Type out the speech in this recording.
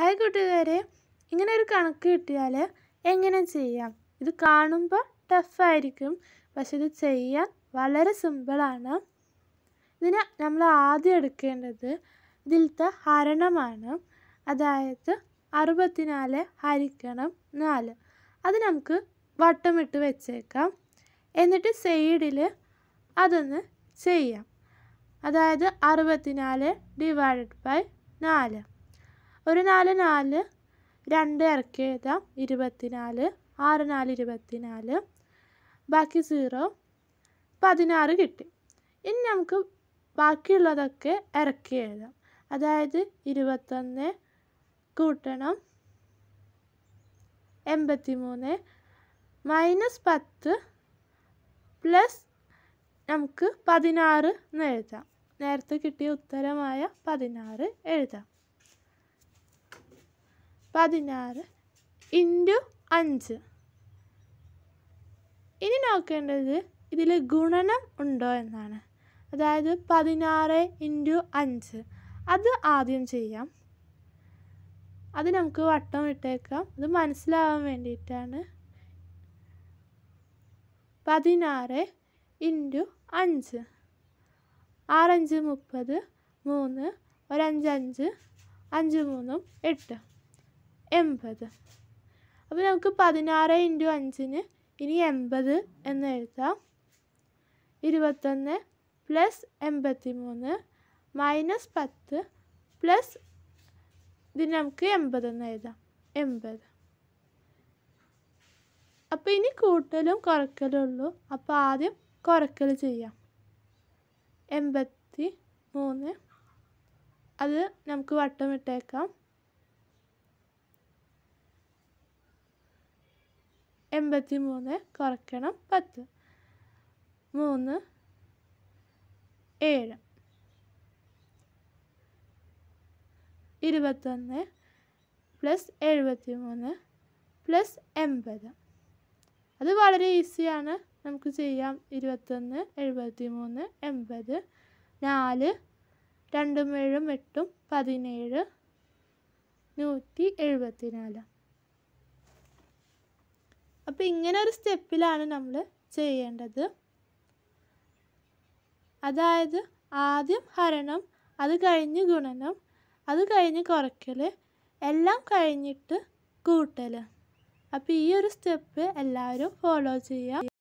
hi കൂട്ടുകാരെ ഇങ്ങനെ ഒരു കണക്ക് കിട്ടിയാൽ എങ്ങനെ ചെയ്യാം ഇത് കാണുമ്പോൾ ടഫായിരിക്കും പക്ഷെ ഇത് ചെയ്യാൻ വളരെ സിമ്പിളാണ് ഇതിന് നമ്മൾ ആദ്യം എടുക്കേണ്ടത് ഇതിലത്തെ ഹരണമാണ് അതായത് അറുപത്തിനാല് ഹരിക്കണം നാല് അത് നമുക്ക് വട്ടമിട്ട് വെച്ചേക്കാം എന്നിട്ട് സൈഡിൽ അതൊന്ന് ചെയ്യാം അതായത് അറുപത്തിനാല് ഡിവൈഡഡ് ബൈ നാല് ഒരു നാല് നാല് രണ്ട് ഇറക്കി എഴുതാം ഇരുപത്തിനാല് ആറ് നാല് ഇരുപത്തിനാല് ബാക്കി സീറോ പതിനാറ് കിട്ടി ഇനി നമുക്ക് ബാക്കിയുള്ളതൊക്കെ ഇറക്കി എഴുതാം അതായത് ഇരുപത്തൊന്ന് കൂട്ടണം എൺപത്തി മൂന്ന് മൈനസ് പത്ത് പ്ലസ് നമുക്ക് പതിനാറ് എന്ന് എഴുതാം നേരത്തെ കിട്ടിയ ഉത്തരമായ പതിനാറ് എഴുതാം പതിനാറ് ഇൻറ്റു അഞ്ച് ഇനി നോക്കേണ്ടത് ഇതിൽ ഗുണനം ഉണ്ടോ എന്നാണ് അതായത് പതിനാറ് ഇൻറ്റു അഞ്ച് അത് ആദ്യം ചെയ്യാം അത് നമുക്ക് വട്ടം ഇട്ടേക്കാം അത് മനസ്സിലാവാൻ വേണ്ടിയിട്ടാണ് പതിനാറ് ഇൻറ്റു അഞ്ച് ആറഞ്ച് മുപ്പത് മൂന്ന് ഒരഞ്ചഞ്ച് അഞ്ച് മൂന്നും എട്ട് എൺപത് അപ്പോൾ നമുക്ക് പതിനാറ് ഇൻറ്റു അഞ്ചിന് ഇനി എൺപത് എന്ന് എഴുതാം ഇരുപത്തൊന്ന് പ്ലസ് എൺപത്തി മൂന്ന് മൈനസ് പത്ത് പ്ലസ് ഇതിന് നമുക്ക് എൺപത് എന്ന് എഴുതാം എൺപത് അപ്പോൾ ഇനി കൂട്ടലും കുറയ്ക്കലും ഉള്ളൂ അപ്പോൾ ആദ്യം കുറയ്ക്കൽ ചെയ്യാം എൺപത്തി മൂന്ന് അത് നമുക്ക് വട്ടമിട്ടേക്കാം എൺപത്തി മൂന്ന് കുറയ്ക്കണം പത്ത് മൂന്ന് ഏഴ് ഇരുപത്തൊന്ന് പ്ലസ് എഴുപത്തി മൂന്ന് പ്ലസ് എൺപത് അത് വളരെ ഈസിയാണ് നമുക്ക് ചെയ്യാം ഇരുപത്തൊന്ന് എഴുപത്തി മൂന്ന് എൺപത് നാല് രണ്ടും ഏഴും എട്ടും പതിനേഴ് നൂറ്റി എഴുപത്തിനാല് അപ്പോൾ ഇങ്ങനെ ഒരു സ്റ്റെപ്പിലാണ് നമ്മൾ ചെയ്യേണ്ടത് അതായത് ആദ്യം ഹരണം അത് കഴിഞ്ഞ് ഗുണനം അത് കഴിഞ്ഞ് കുറയ്ക്കൽ എല്ലാം കഴിഞ്ഞിട്ട് കൂട്ടൽ അപ്പോൾ ഈ ഒരു സ്റ്റെപ്പ് എല്ലാവരും ഫോളോ ചെയ്യുക